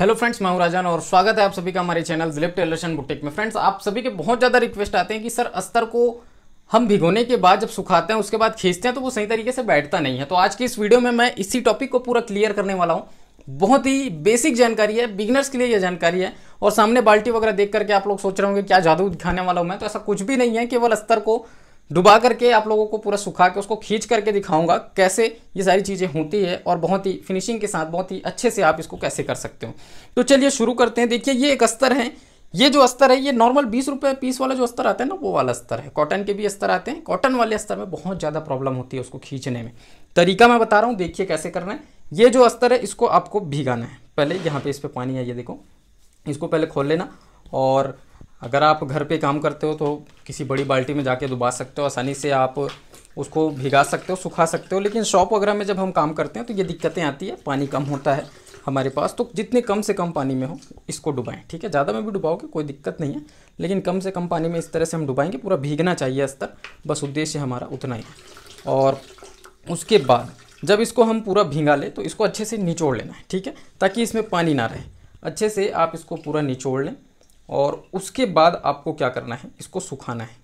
hello friends मैं हूं राजन और स्वागत है आप सभी का हमारे चैनल दिलीप टेलरशन बुटेक में फ्रेंड्स आप सभी के बहुत ज़्यादा रिक्वेस्ट आते हैं कि सर अस्तर को हम भिगोने के बाद जब सुखाते हैं उसके बाद खींचते हैं तो वो सही तरीके से बैठता नहीं है तो आज की इस वीडियो में मैं इसी टॉपिक को पूरा क्लियर करने वाला हूँ बहुत ही बेसिक जानकारी है बिगनर्स के लिए यह जानकारी है और सामने बाल्टी वगैरह देख करके आप लोग सोच रहे होंगे क्या जादू दिखाने वाला हूँ मैं तो ऐसा कुछ भी नहीं है केवल अस्तर को डुबा करके आप लोगों को पूरा सुखा के उसको खींच करके दिखाऊंगा कैसे ये सारी चीज़ें होती है और बहुत ही फिनिशिंग के साथ बहुत ही अच्छे से आप इसको कैसे कर सकते हो तो चलिए शुरू करते हैं देखिए ये एक अस्तर है ये जो अस्तर है ये नॉर्मल बीस रुपये पीस वाला जो अस्तर आता है ना वो वाला अस्तर है कॉटन के भी अस्तर आते हैं कॉटन वाले अस्तर में बहुत ज़्यादा प्रॉब्लम होती है उसको खींचने में तरीका मैं बता रहा हूँ देखिए कैसे करना है ये जो अस्तर है इसको आपको भिगाना है पहले यहाँ पे इस पर पानी आइए देखो इसको पहले खोल लेना और अगर आप घर पे काम करते हो तो किसी बड़ी बाल्टी में जाके दुबा सकते हो आसानी से आप उसको भिगा सकते हो सुखा सकते हो लेकिन शॉप वगैरह में जब हम काम करते हैं तो ये दिक्कतें आती है पानी कम होता है हमारे पास तो जितने कम से कम पानी में हो इसको डुबाएं ठीक है ज़्यादा में भी डुबाओगे कोई दिक्कत नहीं है लेकिन कम से कम पानी में इस तरह से हम डुबाएंगे पूरा भीगना चाहिए स्तर बस उद्देश्य हमारा उतना ही और उसके बाद जब इसको हम पूरा भींगा लें तो इसको अच्छे से निचोड़ लेना है ठीक है ताकि इसमें पानी ना रहे अच्छे से आप इसको पूरा निचोड़ लें और उसके बाद आपको क्या करना है इसको सुखाना है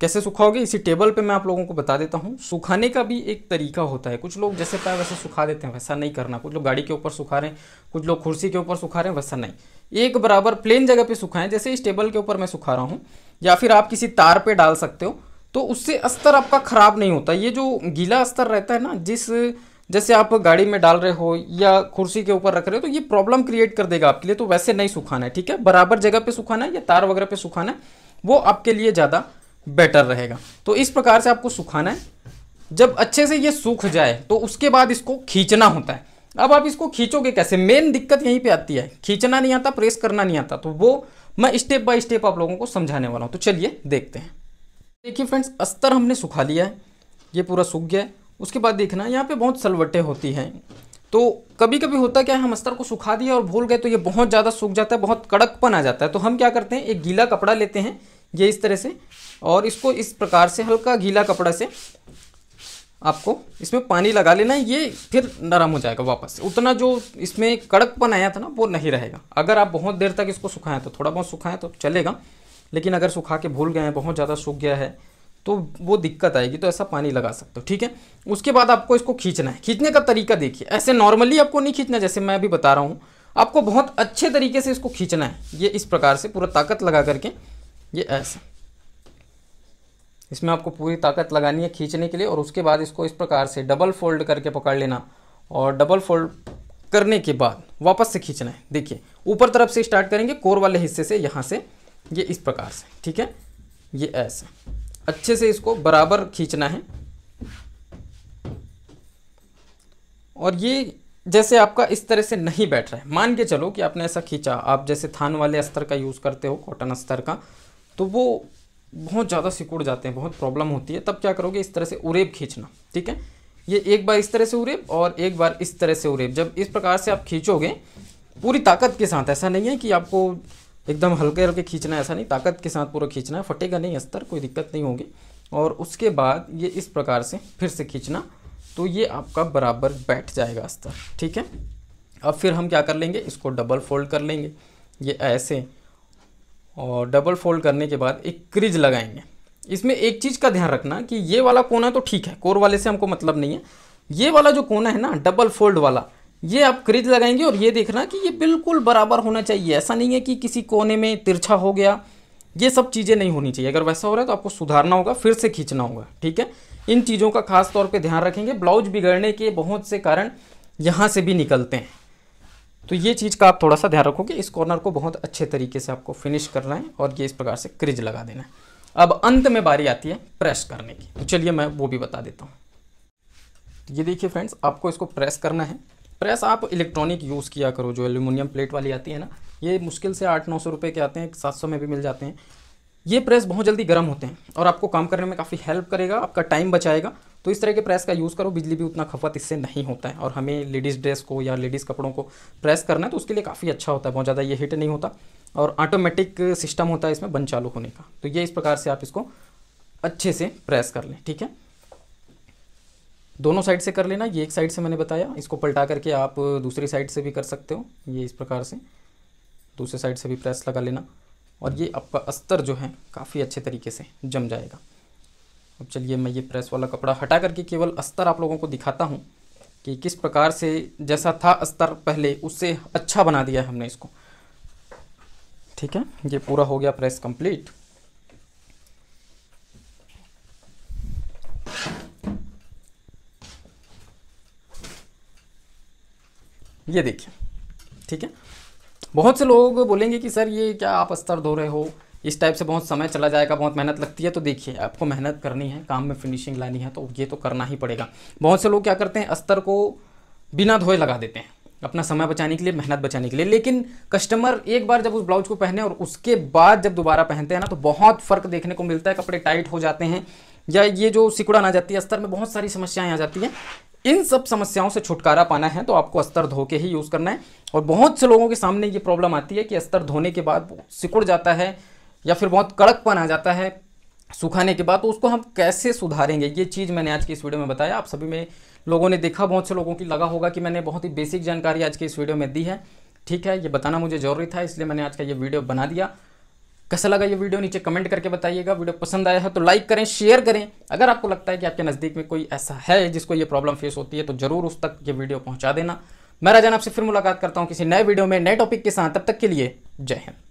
कैसे सुखाओगे इसी टेबल पे मैं आप लोगों को बता देता हूँ सुखाने का भी एक तरीका होता है कुछ लोग जैसे पाए वैसे सुखा देते हैं वैसा नहीं करना कुछ लोग गाड़ी के ऊपर सुखा रहे हैं कुछ लोग कुर्सी के ऊपर सुखा रहे हैं वैसा नहीं एक बराबर प्लेन जगह पर सुखाएं जैसे इस टेबल के ऊपर मैं सुखा रहा हूँ या फिर आप किसी तार पर डाल सकते हो तो उससे अस्तर आपका खराब नहीं होता ये जो गीला अस्तर रहता है ना जिस जैसे आप गाड़ी में डाल रहे हो या कुर्सी के ऊपर रख रहे हो तो ये प्रॉब्लम क्रिएट कर देगा आपके लिए तो वैसे नहीं सुखाना है ठीक है बराबर जगह पे सुखाना है या तार वगैरह पे सुखाना है वो आपके लिए ज़्यादा बेटर रहेगा तो इस प्रकार से आपको सुखाना है जब अच्छे से ये सूख जाए तो उसके बाद इसको खींचना होता है अब आप इसको खींचोगे कैसे मेन दिक्कत यहीं पर आती है खींचना नहीं आता प्रेस करना नहीं आता तो वो मैं स्टेप बाय स्टेप आप लोगों को समझाने वाला हूँ तो चलिए देखते हैं देखिए फ्रेंड्स अस्तर हमने सुखा लिया है ये पूरा सूख गया है उसके बाद देखना यहाँ पे बहुत सलवटें होती हैं तो कभी कभी होता क्या है हम अस्तर को सुखा दिया और भूल गए तो ये बहुत ज़्यादा सूख जाता है बहुत कड़कपन आ जाता है तो हम क्या करते हैं एक गीला कपड़ा लेते हैं ये इस तरह से और इसको इस प्रकार से हल्का गीला कपड़ा से आपको इसमें पानी लगा लेना ये फिर नरम हो जाएगा वापस उतना जो इसमें कड़कपन आया था ना वो नहीं रहेगा अगर आप बहुत देर तक इसको सुखाएं तो थोड़ा बहुत सुखाएं तो चलेगा लेकिन अगर सुखा के भूल गए हैं बहुत ज़्यादा सूख गया है तो वो दिक्कत आएगी तो ऐसा पानी लगा सकते हो ठीक है उसके बाद आपको इसको खींचना है खींचने का तरीका देखिए ऐसे नॉर्मली आपको नहीं खींचना जैसे मैं अभी बता रहा हूँ आपको बहुत अच्छे तरीके से इसको खींचना है ये इस प्रकार से पूरा ताकत लगा करके ये ऐसा इसमें आपको पूरी ताकत लगानी है खींचने के लिए और उसके बाद इसको इस प्रकार से डबल फोल्ड करके पकड़ लेना और डबल फोल्ड करने के बाद वापस से खींचना है देखिए ऊपर तरफ से स्टार्ट करेंगे कोर वाले हिस्से से यहाँ से ये इस प्रकार से ठीक है ये ऐसा अच्छे से इसको बराबर खींचना है और ये जैसे आपका इस तरह से नहीं बैठ रहा है मान के चलो कि आपने ऐसा खींचा आप जैसे थान वाले अस्तर का यूज़ करते हो कॉटन अस्तर का तो वो बहुत ज़्यादा सिकुड़ जाते हैं बहुत प्रॉब्लम होती है तब क्या करोगे इस तरह से उरेब खींचना ठीक है ये एक बार इस तरह से उरेब और एक बार इस तरह से उरेब जब इस प्रकार से आप खींचोगे पूरी ताकत के साथ ऐसा नहीं है कि आपको एकदम हल्के हल्के खींचना है ऐसा नहीं ताकत के साथ पूरा खींचना है फटेगा नहीं अस्तर कोई दिक्कत नहीं होगी और उसके बाद ये इस प्रकार से फिर से खींचना तो ये आपका बराबर बैठ जाएगा अस्तर ठीक है अब फिर हम क्या कर लेंगे इसको डबल फोल्ड कर लेंगे ये ऐसे और डबल फोल्ड करने के बाद एक क्रिज लगाएंगे इसमें एक चीज़ का ध्यान रखना कि ये वाला कोना तो ठीक है कोर वाले से हमको मतलब नहीं है ये वाला जो कोना है ना डबल फोल्ड वाला ये आप क्रिज लगाएंगे और ये देखना कि ये बिल्कुल बराबर होना चाहिए ऐसा नहीं है कि किसी कोने में तिरछा हो गया ये सब चीज़ें नहीं होनी चाहिए अगर वैसा हो रहा है तो आपको सुधारना होगा फिर से खींचना होगा ठीक है इन चीज़ों का खास तौर पे ध्यान रखेंगे ब्लाउज बिगड़ने के बहुत से कारण यहाँ से भी निकलते हैं तो ये चीज़ का आप थोड़ा सा ध्यान रखोगे इस कॉर्नर को बहुत अच्छे तरीके से आपको फिनिश करना है और ये इस प्रकार से क्रिज लगा देना है अब अंत में बारी आती है प्रेस करने की तो चलिए मैं वो भी बता देता हूँ ये देखिए फ्रेंड्स आपको इसको प्रेस करना है प्रेस आप इलेक्ट्रॉनिक यूज़ किया करो जो एल्यूमिनियम प्लेट वाली आती है ना ये मुश्किल से आठ नौ सौ रुपये के आते हैं सात सौ में भी मिल जाते हैं ये प्रेस बहुत जल्दी गर्म होते हैं और आपको काम करने में काफ़ी हेल्प करेगा आपका टाइम बचाएगा तो इस तरह के प्रेस का यूज़ करो बिजली भी उतना खपत इससे नहीं होता है और हमें लेडीज़ ड्रेस को या लेडीज़ कपड़ों को प्रेस करना है तो उसके लिए काफ़ी अच्छा होता है बहुत ज़्यादा ये हीट नहीं होता और ऑटोमेटिक सिस्टम होता है इसमें बंद चालू होने का तो ये इस प्रकार से आप इसको अच्छे से प्रेस कर लें ठीक है दोनों साइड से कर लेना ये एक साइड से मैंने बताया इसको पलटा करके आप दूसरी साइड से भी कर सकते हो ये इस प्रकार से दूसरे साइड से भी प्रेस लगा लेना और ये आपका अस्तर जो है काफ़ी अच्छे तरीके से जम जाएगा अब चलिए मैं ये प्रेस वाला कपड़ा हटा करके केवल अस्तर आप लोगों को दिखाता हूँ कि किस प्रकार से जैसा था अस्तर पहले उससे अच्छा बना दिया है हमने इसको ठीक है ये पूरा हो गया प्रेस कंप्लीट ये देखिए ठीक है बहुत से लोग बोलेंगे कि सर ये क्या आप अस्तर धो रहे हो इस टाइप से बहुत समय चला जाएगा बहुत मेहनत लगती है तो देखिए आपको मेहनत करनी है काम में फिनिशिंग लानी है तो ये तो करना ही पड़ेगा बहुत से लोग क्या करते हैं अस्तर को बिना धोए लगा देते हैं अपना समय बचाने के लिए मेहनत बचाने के लिए लेकिन कस्टमर एक बार जब उस ब्लाउज को पहने और उसके बाद जब दोबारा पहनते हैं ना तो बहुत फ़र्क देखने को मिलता है कपड़े टाइट हो जाते हैं या ये जो सिकुड़न आ जाती है अस्तर में बहुत सारी समस्याएं आ जाती हैं इन सब समस्याओं से छुटकारा पाना है तो आपको अस्तर धो के ही यूज़ करना है और बहुत से लोगों के सामने ये प्रॉब्लम आती है कि अस्तर धोने के बाद सिकुड़ जाता है या फिर बहुत कड़कपन आ जाता है सुखाने के बाद तो उसको हम कैसे सुधारेंगे ये चीज़ मैंने आज की इस वीडियो में बताया आप सभी में लोगों ने देखा बहुत से लोगों की लगा होगा कि मैंने बहुत ही बेसिक जानकारी आज की इस वीडियो में दी है ठीक है ये बताना मुझे ज़रूरी था इसलिए मैंने आज का ये वीडियो बना दिया कैसा लगा ये वीडियो नीचे कमेंट करके बताइएगा वीडियो पसंद आया है तो लाइक करें शेयर करें अगर आपको लगता है कि आपके नज़दीक में कोई ऐसा है जिसको ये प्रॉब्लम फेस होती है तो ज़रूर उस तक ये वीडियो पहुँचा देना मैं राजन आपसे फिर मुलाकात करता हूँ किसी नए वीडियो में नए टॉपिक के साथ तब तक के लिए जय हिंद